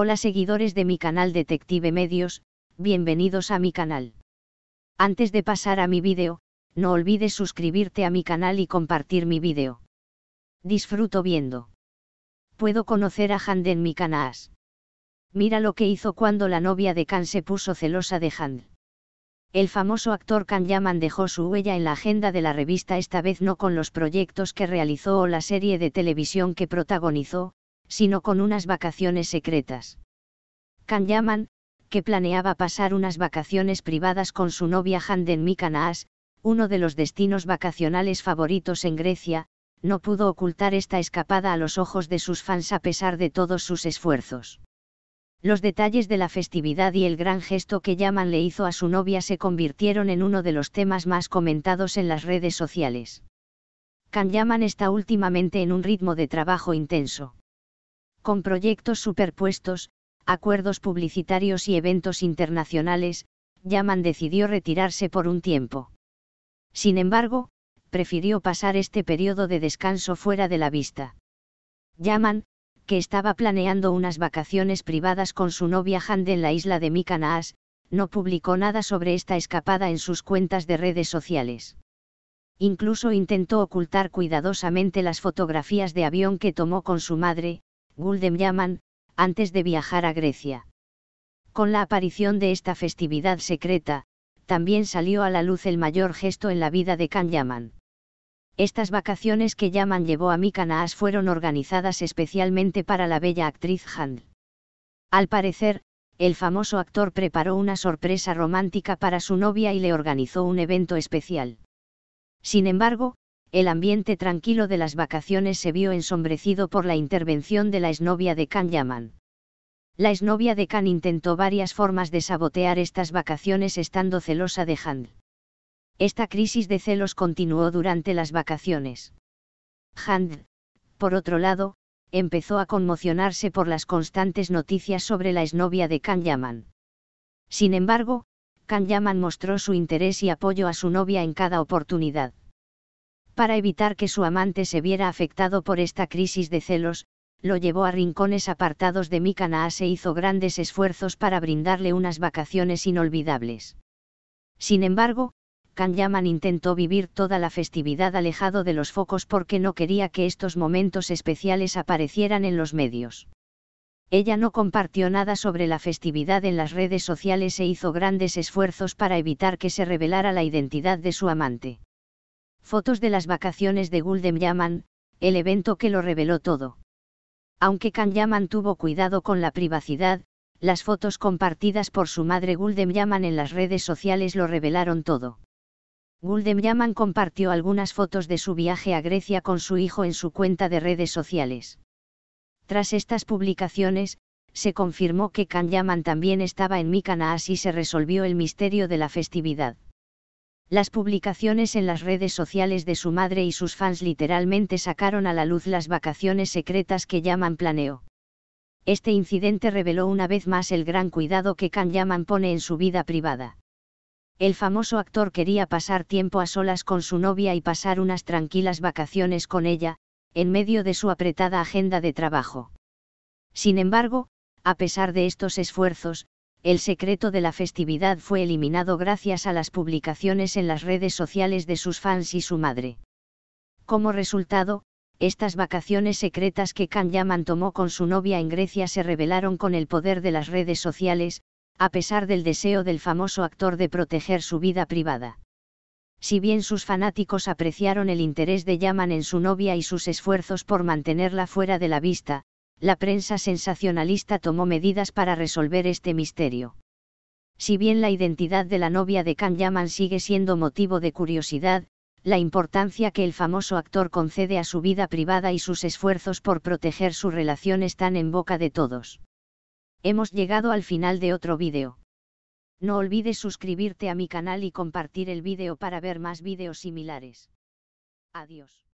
Hola seguidores de mi canal Detective Medios, bienvenidos a mi canal. Antes de pasar a mi vídeo, no olvides suscribirte a mi canal y compartir mi vídeo. Disfruto viendo. Puedo conocer a en mi canal. Mira lo que hizo cuando la novia de Khan se puso celosa de Hand. El famoso actor Khan Yaman dejó su huella en la agenda de la revista esta vez no con los proyectos que realizó o la serie de televisión que protagonizó, sino con unas vacaciones secretas. Yaman, que planeaba pasar unas vacaciones privadas con su novia Handen Mikanaas, uno de los destinos vacacionales favoritos en Grecia, no pudo ocultar esta escapada a los ojos de sus fans a pesar de todos sus esfuerzos. Los detalles de la festividad y el gran gesto que Yaman le hizo a su novia se convirtieron en uno de los temas más comentados en las redes sociales. Kan Yaman está últimamente en un ritmo de trabajo intenso con proyectos superpuestos, acuerdos publicitarios y eventos internacionales, Yaman decidió retirarse por un tiempo. Sin embargo, prefirió pasar este periodo de descanso fuera de la vista. Yaman, que estaba planeando unas vacaciones privadas con su novia Hande en la isla de Mikanas, no publicó nada sobre esta escapada en sus cuentas de redes sociales. Incluso intentó ocultar cuidadosamente las fotografías de avión que tomó con su madre, Guldem Yaman, antes de viajar a Grecia. Con la aparición de esta festividad secreta, también salió a la luz el mayor gesto en la vida de Can Yaman. Estas vacaciones que Yaman llevó a Mikanaas fueron organizadas especialmente para la bella actriz Handl. Al parecer, el famoso actor preparó una sorpresa romántica para su novia y le organizó un evento especial. Sin embargo, el ambiente tranquilo de las vacaciones se vio ensombrecido por la intervención de la exnovia de Khan Yaman. La exnovia de Khan intentó varias formas de sabotear estas vacaciones estando celosa de Hand. Esta crisis de celos continuó durante las vacaciones. Hand, por otro lado, empezó a conmocionarse por las constantes noticias sobre la exnovia de Khan Yaman. Sin embargo, Khan Yaman mostró su interés y apoyo a su novia en cada oportunidad. Para evitar que su amante se viera afectado por esta crisis de celos, lo llevó a rincones apartados de Mikana e hizo grandes esfuerzos para brindarle unas vacaciones inolvidables. Sin embargo, Kanyaman intentó vivir toda la festividad alejado de los focos porque no quería que estos momentos especiales aparecieran en los medios. Ella no compartió nada sobre la festividad en las redes sociales e hizo grandes esfuerzos para evitar que se revelara la identidad de su amante. Fotos de las vacaciones de Guldem Yaman, el evento que lo reveló todo. Aunque Kan Yaman tuvo cuidado con la privacidad, las fotos compartidas por su madre Guldem Yaman en las redes sociales lo revelaron todo. Guldem Yaman compartió algunas fotos de su viaje a Grecia con su hijo en su cuenta de redes sociales. Tras estas publicaciones, se confirmó que Kan Yaman también estaba en Mikaná y se resolvió el misterio de la festividad. Las publicaciones en las redes sociales de su madre y sus fans literalmente sacaron a la luz las vacaciones secretas que llaman planeo. Este incidente reveló una vez más el gran cuidado que Can Yaman pone en su vida privada. El famoso actor quería pasar tiempo a solas con su novia y pasar unas tranquilas vacaciones con ella, en medio de su apretada agenda de trabajo. Sin embargo, a pesar de estos esfuerzos, el secreto de la festividad fue eliminado gracias a las publicaciones en las redes sociales de sus fans y su madre. Como resultado, estas vacaciones secretas que Kan Yaman tomó con su novia en Grecia se revelaron con el poder de las redes sociales, a pesar del deseo del famoso actor de proteger su vida privada. Si bien sus fanáticos apreciaron el interés de Yaman en su novia y sus esfuerzos por mantenerla fuera de la vista, la prensa sensacionalista tomó medidas para resolver este misterio. Si bien la identidad de la novia de Kan Yaman sigue siendo motivo de curiosidad, la importancia que el famoso actor concede a su vida privada y sus esfuerzos por proteger su relación están en boca de todos. Hemos llegado al final de otro vídeo. No olvides suscribirte a mi canal y compartir el vídeo para ver más vídeos similares. Adiós.